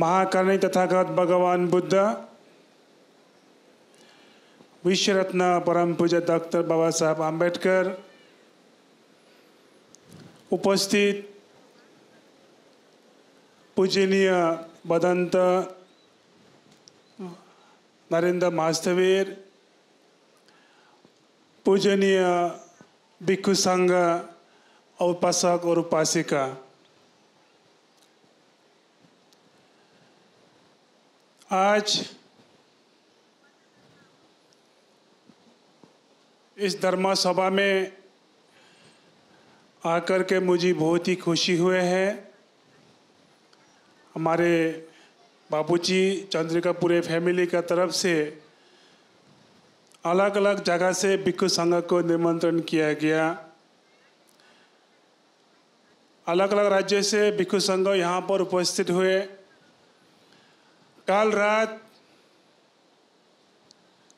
महाकर्णी तथागत भगवान बुद्ध विश्व रत्न परम पूज्य डॉक्टर बाबा साहब आम्बेडकर उपस्थित पूजनीय बदंत नरेंद्र मास्तवीर पूजनीय भिक्षु संघ उपासक और उपासिका आज इस धर्मा सभा में आकर के मुझे बहुत ही खुशी हुए है हमारे बाबूजी चंद्रिका पूरे फैमिली का तरफ से अलग अलग जगह से भिक्खु संघ को निमंत्रण किया गया अलग अलग राज्य से भिक्खु संघ यहाँ पर उपस्थित हुए काल रात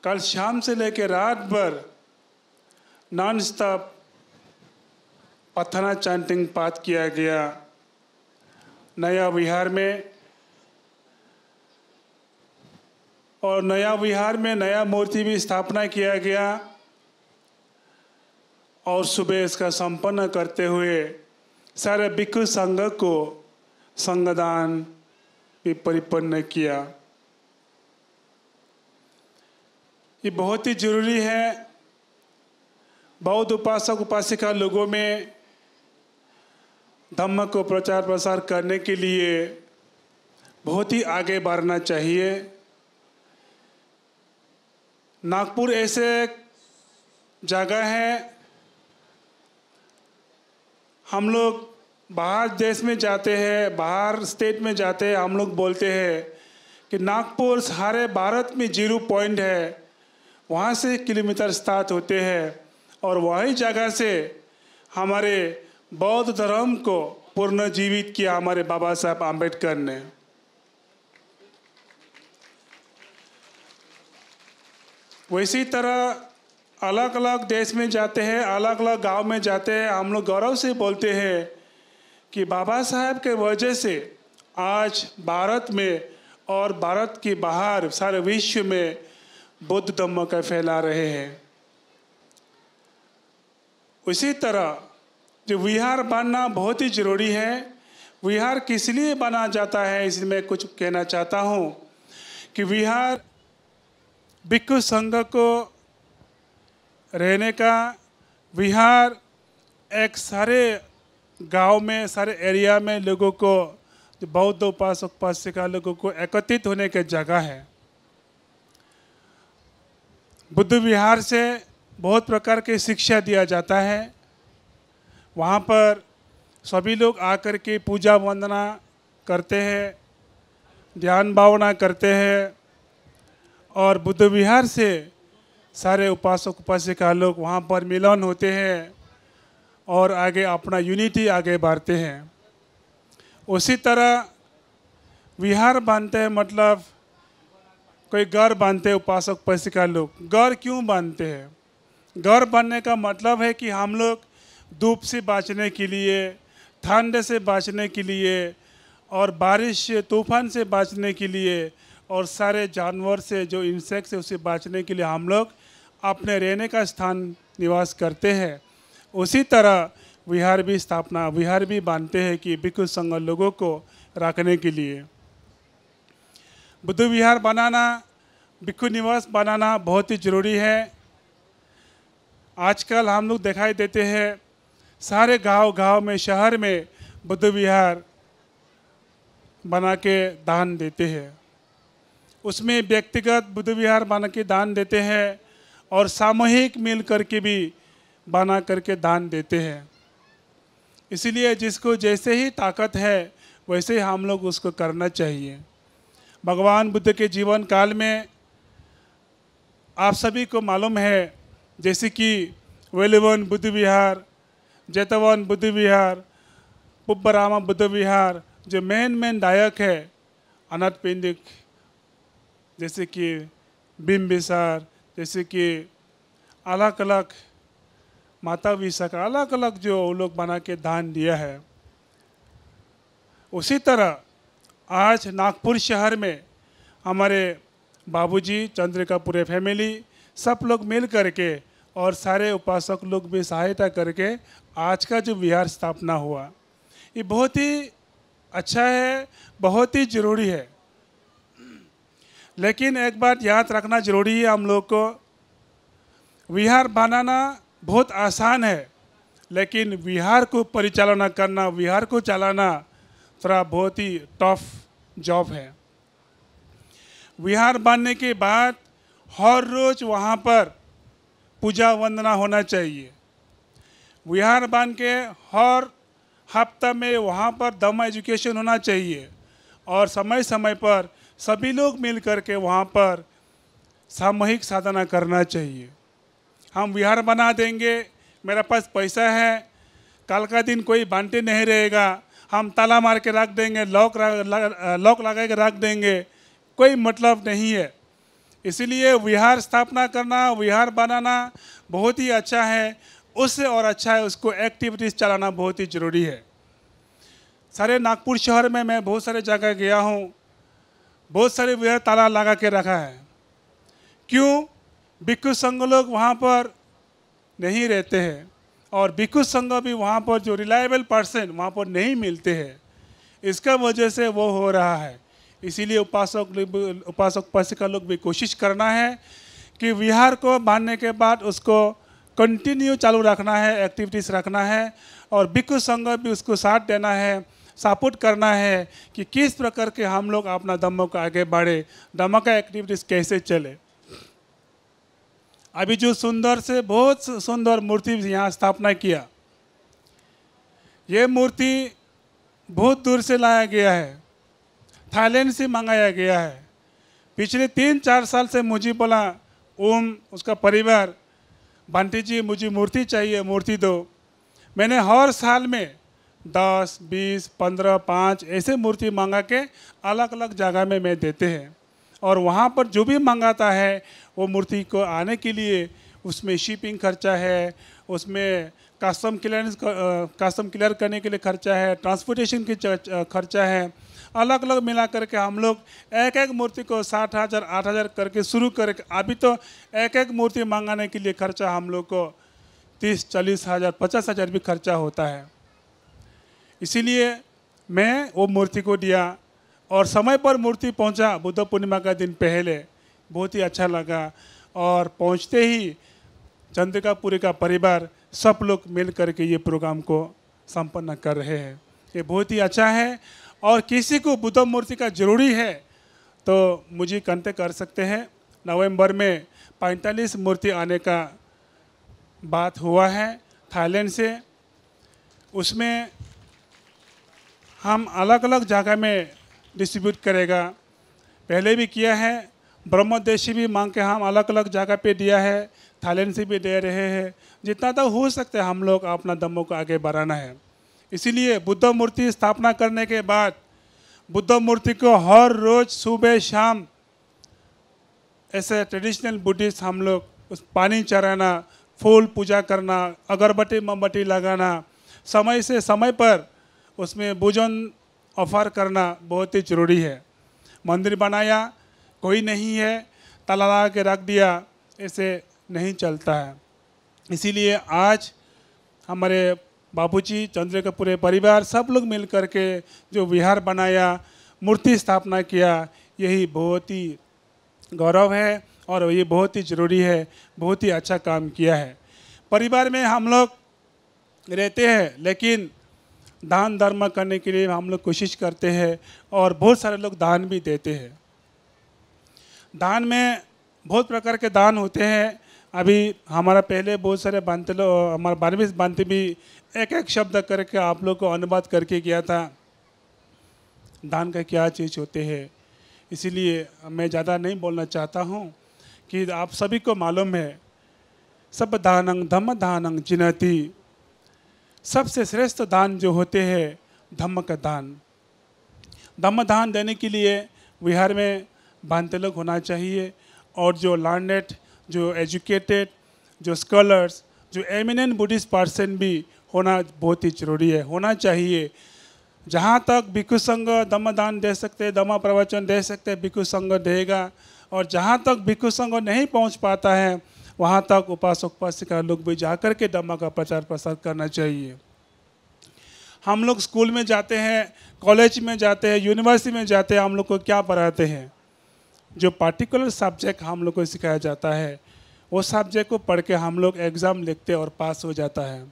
कल शाम से लेकर रात भर नॉन स्टॉप पथना चैंटिंग पात किया गया नया विहार में और नया विहार में नया मूर्ति भी स्थापना किया गया और सुबह इसका संपन्न करते हुए सारे भिक्षु संघ को संगदान भी परिपन्न किया ये बहुत ही जरूरी है बौद्ध उपासक उपासिका लोगों में धम्म को प्रचार प्रसार करने के लिए बहुत ही आगे बढ़ना चाहिए नागपुर ऐसे जगह है हम लोग बाहर देश में जाते हैं बाहर स्टेट में जाते हैं हम लोग बोलते हैं कि नागपुर सारे भारत में जीरो पॉइंट है वहाँ से किलोमीटर स्टार्ट होते हैं और वही जगह से हमारे बौद्ध धर्म को पुनर्जीवित किया हमारे बाबा साहब आम्बेडकर ने वैसी तरह अलग अलग देश में जाते हैं अलग अलग गांव में जाते हैं हम लोग गौरव से बोलते हैं कि बाबा साहब के वजह से आज भारत में और भारत के बाहर सारे विश्व में बुद्ध धम्म का फैला रहे हैं उसी तरह जो विहार बनना बहुत ही ज़रूरी है विहार किस लिए बना जाता है इसलिए मैं कुछ कहना चाहता हूँ कि विहार भिक्खु संघ को रहने का विहार एक सारे गांव में सारे एरिया में लोगों को जो बौद्ध उपासक उपासिका लोगों को एकत्रित होने के जगह है बुद्ध विहार से बहुत प्रकार के शिक्षा दिया जाता है वहाँ पर सभी लोग आकर के पूजा वंदना करते हैं ध्यान भावना करते हैं और बुद्ध विहार से सारे उपासक उपासिका लोग वहाँ पर मिलन होते हैं और आगे अपना यूनिटी आगे बढ़ते हैं उसी तरह विहार बांधते हैं मतलब कोई घर बांधते हैं उपासक का लोग घर क्यों बांधते हैं घर बनने का मतलब है कि हम लोग धूप से बचने के लिए ठंड से बचने के लिए और बारिश से तूफान से बचने के लिए और सारे जानवर से जो इंसेक्ट है उसे बचने के लिए हम लोग अपने रहने का स्थान निवास करते हैं उसी तरह विहार भी स्थापना विहार भी मानते हैं कि भिक्षु संघ लोगों को रखने के लिए बुद्ध विहार बनाना भिक्षु निवास बनाना बहुत ही ज़रूरी है आजकल हम लोग दिखाई देते हैं सारे गांव गांव में शहर में बुद्ध विहार बना के दान देते हैं उसमें व्यक्तिगत बुद्ध विहार बना के दान देते हैं और सामूहिक मिल करके भी बना करके दान देते हैं इसलिए जिसको जैसे ही ताकत है वैसे ही हम लोग उसको करना चाहिए भगवान बुद्ध के जीवन काल में आप सभी को मालूम है जैसे कि वेलवन बुद्ध विहार जैतवन बुद्ध विहार पुब्बरामा बुद्ध विहार जो मेन मेन दायक है अनाथ पिंडिक जैसे कि बिम्बिसार जैसे कि अलग अलग माता विशा का अलग अलग जो लोग बना के दान दिया है उसी तरह आज नागपुर शहर में हमारे बाबूजी चंद्रिका पूरे फैमिली सब लोग मिल करके और सारे उपासक लोग भी सहायता करके आज का जो विहार स्थापना हुआ ये बहुत ही अच्छा है बहुत ही ज़रूरी है लेकिन एक बात याद रखना ज़रूरी है हम लोग को विहार बनाना बहुत आसान है लेकिन बिहार को परिचालना करना बिहार को चलाना थोड़ा बहुत ही टफ जॉब है बिहार बनने के बाद हर रोज़ वहाँ पर पूजा वंदना होना चाहिए बिहार बन के हर हफ्ता में वहाँ पर दम एजुकेशन होना चाहिए और समय समय पर सभी लोग मिल कर के वहाँ पर सामूहिक साधना करना चाहिए हम विहार बना देंगे मेरा पास पैसा है कल का दिन कोई बांटे नहीं रहेगा हम ताला मार के रख देंगे लॉक लॉक लगा के रख देंगे कोई मतलब नहीं है इसलिए विहार स्थापना करना विहार बनाना बहुत ही अच्छा है उससे और अच्छा है उसको एक्टिविटीज़ चलाना बहुत ही ज़रूरी है सारे नागपुर शहर में मैं बहुत सारे जगह गया हूँ बहुत सारे विहार ताला लगा के रखा है क्यों भिक्षु संघ लोग वहाँ पर नहीं रहते हैं और भिक्खु संघ भी वहाँ पर जो रिलायबल पर्सन वहाँ पर नहीं मिलते हैं इसका वजह से वो हो रहा है इसीलिए उपासक उपासक उपासिका लोग भी कोशिश करना है कि विहार को बांधने के बाद उसको कंटिन्यू चालू रखना है एक्टिविटीज़ रखना है और भिक्खु संघ भी उसको साथ देना है सपोर्ट करना है कि किस प्रकार के हम लोग अपना दमों को आगे बढ़े दमों का एक्टिविटीज़ कैसे चले अभी जो सुंदर से बहुत सुंदर मूर्ति यहाँ स्थापना किया ये मूर्ति बहुत दूर से लाया गया है थाईलैंड से मंगाया गया है पिछले तीन चार साल से मुझे बोला ओम उसका परिवार बंटी जी मुझे मूर्ति चाहिए मूर्ति दो मैंने हर साल में दस बीस पंद्रह पाँच ऐसे मूर्ति मांगा के अलग अलग जगह में मैं देते हैं और वहाँ पर जो भी मंगाता है वो मूर्ति को आने के लिए उसमें शिपिंग खर्चा है उसमें कस्टम क्लियर कस्टम क्लियर करने के लिए खर्चा है ट्रांसपोर्टेशन की खर्चा है अलग अलग मिला करके हम लोग एक एक मूर्ति को साठ हज़ार आठ हज़ार करके शुरू करके अभी तो एक एक मूर्ति मंगाने के लिए खर्चा हम लोग को तीस चालीस हज़ार पचास हज़ार भी खर्चा होता है इसीलिए मैं वो मूर्ति को दिया और समय पर मूर्ति पहुंचा बुद्ध पूर्णिमा का दिन पहले बहुत ही अच्छा लगा और पहुंचते ही चंद्रिकापुरी का परिवार सब लोग मिल करके ये प्रोग्राम को संपन्न कर रहे हैं ये बहुत ही अच्छा है और किसी को बुद्ध मूर्ति का ज़रूरी है तो मुझे कंटेक्ट कर सकते हैं नवंबर में पैंतालीस मूर्ति आने का बात हुआ है थाईलैंड से उसमें हम अलग अलग जगह में डिस्ट्रीब्यूट करेगा पहले भी किया है ब्रह्मदेश से भी मांग के हम अलग अलग जगह पे दिया है थाईलैंड से भी दे रहे हैं जितना तक तो हो सकता है हम लोग अपना दमों को आगे बढ़ाना है इसीलिए बुद्ध मूर्ति स्थापना करने के बाद बुद्ध मूर्ति को हर रोज़ सुबह शाम ऐसे ट्रेडिशनल बुद्धिस्ट हम लोग उस पानी चढ़ाना फूल पूजा करना अगरबत्ती मोमबत्ती लगाना समय से समय पर उसमें भोजन ऑफर करना बहुत ही ज़रूरी है मंदिर बनाया कोई नहीं है ताला लगा के रख दिया ऐसे नहीं चलता है इसीलिए आज हमारे बाबूजी चंद्र का पूरे परिवार सब लोग मिल कर के जो विहार बनाया मूर्ति स्थापना किया यही बहुत ही गौरव है और ये बहुत ही ज़रूरी है बहुत ही अच्छा काम किया है परिवार में हम लोग रहते हैं लेकिन दान धर्म करने के लिए हम लोग कोशिश करते हैं और बहुत सारे लोग दान भी देते हैं दान में बहुत प्रकार के दान होते हैं अभी हमारा पहले बहुत सारे बांते लोग हमारा बारहवीं बांते भी एक एक शब्द करके आप लोग को अनुवाद करके किया था दान का क्या चीज़ होते हैं इसीलिए मैं ज़्यादा नहीं बोलना चाहता हूँ कि आप सभी को मालूम है सब दानंग धम दानंग चिनती सबसे श्रेष्ठ दान जो होते हैं धम्म का दान धम्म दान देने के लिए बिहार में बांतलक होना चाहिए और जो लर्नेट जो एजुकेटेड जो स्कॉलर्स जो एमिनेंट बुद्धिस्ट पर्सन भी होना बहुत ही जरूरी है होना चाहिए जहाँ तक भिक्षु संघ दम दान दे सकते हैं दमा प्रवचन दे सकते भिक्षु संघ देगा और जहाँ तक भिक्षु संघ नहीं पहुँच पाता है वहाँ तक उपासक उपासिका लोग भी जा कर के दमा का प्रचार प्रसार करना चाहिए हम लोग स्कूल में जाते हैं कॉलेज में जाते हैं यूनिवर्सिटी में जाते हैं हम लोग को क्या पढ़ाते हैं जो पार्टिकुलर सब्जेक्ट हम लोग को सिखाया जाता है वो सब्जेक्ट को पढ़ के हम लोग एग्ज़ाम लिखते और पास हो जाता है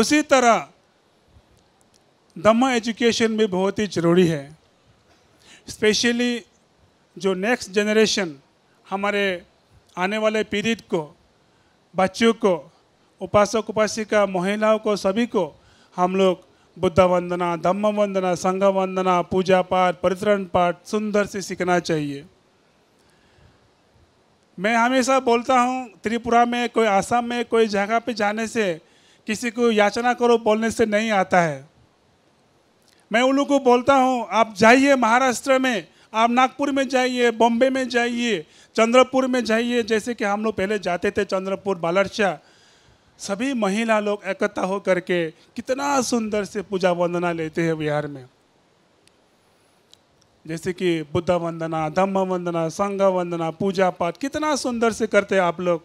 उसी तरह दम्मा एजुकेशन भी बहुत ही ज़रूरी है स्पेशली जो नेक्स्ट जनरेशन हमारे आने वाले पीड़ित को बच्चों को उपासक उपासिका महिलाओं को सभी को हम लोग बुद्ध वंदना धम्म वंदना संघ वंदना पूजा पाठ परितरण पाठ सुंदर से सीखना चाहिए मैं हमेशा बोलता हूँ त्रिपुरा में कोई आसाम में कोई जगह पे जाने से किसी को याचना करो बोलने से नहीं आता है मैं उन लोग को बोलता हूँ आप जाइए महाराष्ट्र में आप नागपुर में जाइए बॉम्बे में जाइए चंद्रपुर में जाइए जैसे कि हम लोग पहले जाते थे चंद्रपुर बालरसा सभी महिला लोग एकता हो करके कितना सुंदर से पूजा वंदना लेते हैं बिहार में जैसे कि बुद्ध वंदना धम्म वंदना संघ वंदना पूजा पाठ कितना सुंदर से करते हैं आप लोग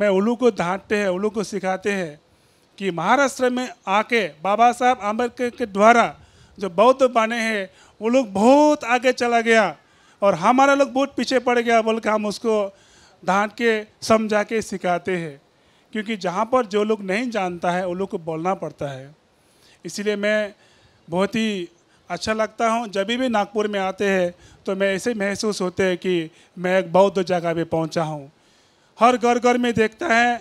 मैं उल्लू को धाँटते हैं उल्लू को सिखाते हैं कि महाराष्ट्र में आके बाबा साहब आम्बेडकर के द्वारा जो बौद्ध बने हैं वो लोग बहुत आगे चला गया और हमारा लोग बहुत पीछे पड़ गया बोल के हम उसको डांट के समझा के सिखाते हैं क्योंकि जहाँ पर जो लोग नहीं जानता है वो लोग को बोलना पड़ता है इसलिए मैं बहुत ही अच्छा लगता हूँ जब भी नागपुर में आते हैं तो मैं ऐसे महसूस होते हैं कि मैं एक बौद्ध जगह पर पहुँचा हूँ हर घर घर में देखता है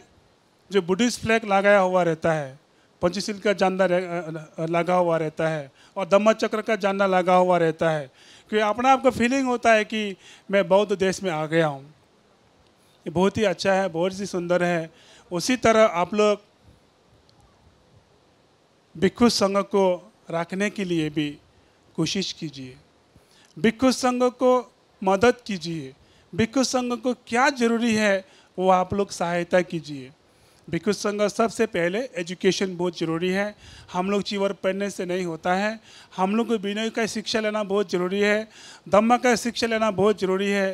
जो बुद्धिस्ट फ्लैग लगाया हुआ रहता है पंचशील का जानना लगा हुआ रहता है और धम्म चक्र का जानना लगा हुआ रहता है क्योंकि अपना आपको फीलिंग होता है कि मैं बौद्ध देश में आ गया हूँ ये बहुत ही अच्छा है बहुत ही सुंदर है उसी तरह आप लोग भिक्खु संघ को रखने के लिए भी कोशिश कीजिए भिक्खु संघ को मदद कीजिए भिक्खु संघ को क्या जरूरी है वो आप लोग सहायता कीजिए भिक्षु संघ सबसे पहले एजुकेशन बहुत ज़रूरी है हम लोग चीवर पढ़ने से नहीं होता है हम लोग को विनय का शिक्षा लेना बहुत ज़रूरी है दम्मा का शिक्षा लेना बहुत ज़रूरी है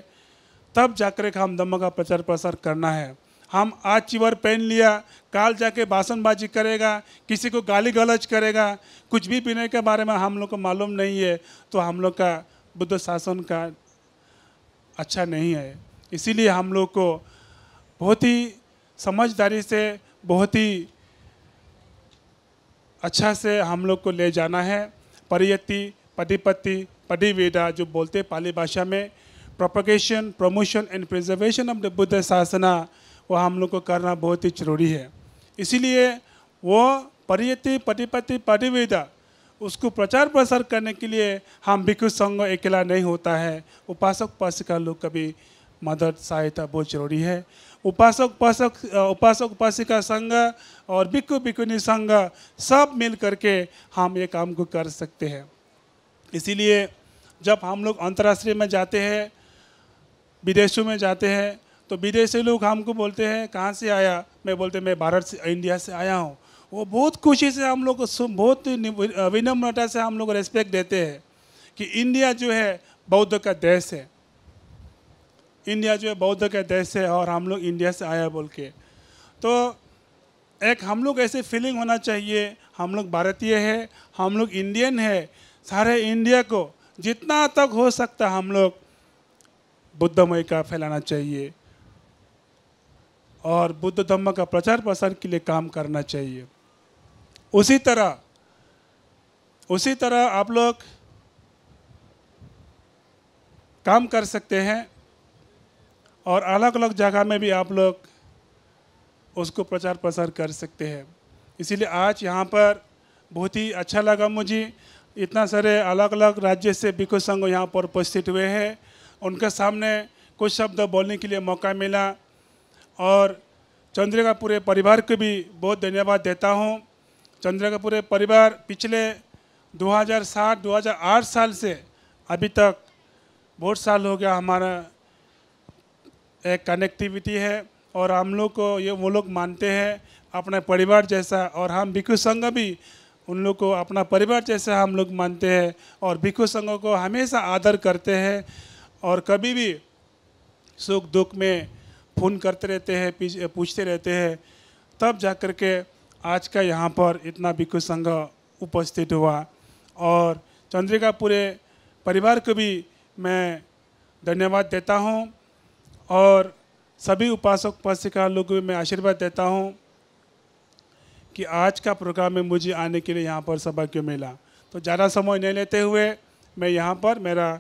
तब जाकर हम दम्मा का प्रचार प्रसार करना है हम आज चिवर पहन लिया काल जाके भाषणबाजी करेगा किसी को गाली गलज करेगा कुछ भी विनय के बारे में हम लोग को मालूम नहीं है तो हम लोग का बुद्ध शासन का अच्छा नहीं है इसीलिए हम लोग को बहुत ही समझदारी से बहुत ही अच्छा से हम लोग को ले जाना है परियति पतिपति पदिवेदा जो बोलते पाली भाषा में propagation promotion and preservation of the Buddha Sasana वो हम लोग को करना बहुत ही जरूरी है इसीलिए वो परियति पतिपति पदिवेदा उसको प्रचार प्रसार करने के लिए हम भिक्षु संघ अकेला नहीं होता है उपासक का लोग का भी मदद सहायता बहुत जरूरी है उपासक उपासक उपासक उपासिका संघ और बिकु बिकुनी संघ सब मिल करके हम ये काम को कर सकते हैं इसीलिए जब हम लोग अंतर्राष्ट्रीय में जाते हैं विदेशों में जाते हैं तो विदेशी लोग हमको बोलते हैं कहाँ से आया मैं बोलते मैं भारत से इंडिया से आया हूँ वो बहुत खुशी से हम लोग बहुत विनम्रता से हम लोग रेस्पेक्ट देते हैं कि इंडिया जो है बौद्ध का देश है इंडिया जो है बौद्ध का देश है और हम लोग इंडिया से आया बोल के तो एक हम लोग ऐसे फीलिंग होना चाहिए हम लोग भारतीय है हम लोग इंडियन है सारे इंडिया को जितना तक हो सकता हम लोग बुद्धमय का फैलाना चाहिए और बुद्ध धर्म का प्रचार प्रसार के लिए काम करना चाहिए उसी तरह उसी तरह आप लोग काम कर सकते हैं और अलग अलग जगह में भी आप लोग उसको प्रचार प्रसार कर सकते हैं इसीलिए आज यहाँ पर बहुत ही अच्छा लगा मुझे इतना सारे अलग अलग राज्य से भिक्षु संघ यहाँ पर उपस्थित हुए हैं उनके सामने कुछ शब्द बोलने के लिए मौका मिला और चंद्रिका पूरे परिवार को भी बहुत धन्यवाद देता हूँ चंद्रिका पूरे परिवार पिछले 2007-2008 साल से अभी तक बहुत साल हो गया हमारा एक कनेक्टिविटी है और हम लोग को ये वो लोग मानते हैं अपने परिवार जैसा और हम भिक्षु संघ भी उन लोग को अपना परिवार जैसा हम लोग मानते हैं और भिक्षु संघ को हमेशा आदर करते हैं और कभी भी सुख दुख में फ़ोन करते रहते हैं पूछते रहते हैं तब जा कर के आज का यहाँ पर इतना भिक्षु संघ उपस्थित हुआ और चंद्रिका पूरे परिवार को भी मैं धन्यवाद देता हूँ और सभी उपासक उपासिका लोगों मैं आशीर्वाद देता हूँ कि आज का प्रोग्राम में मुझे आने के लिए यहाँ पर सौभाग्य मिला तो ज़्यादा समय नहीं लेते हुए मैं यहाँ पर मेरा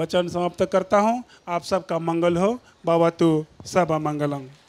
वचन समाप्त करता हूँ आप सबका मंगल हो बाबा तू सब मंगलम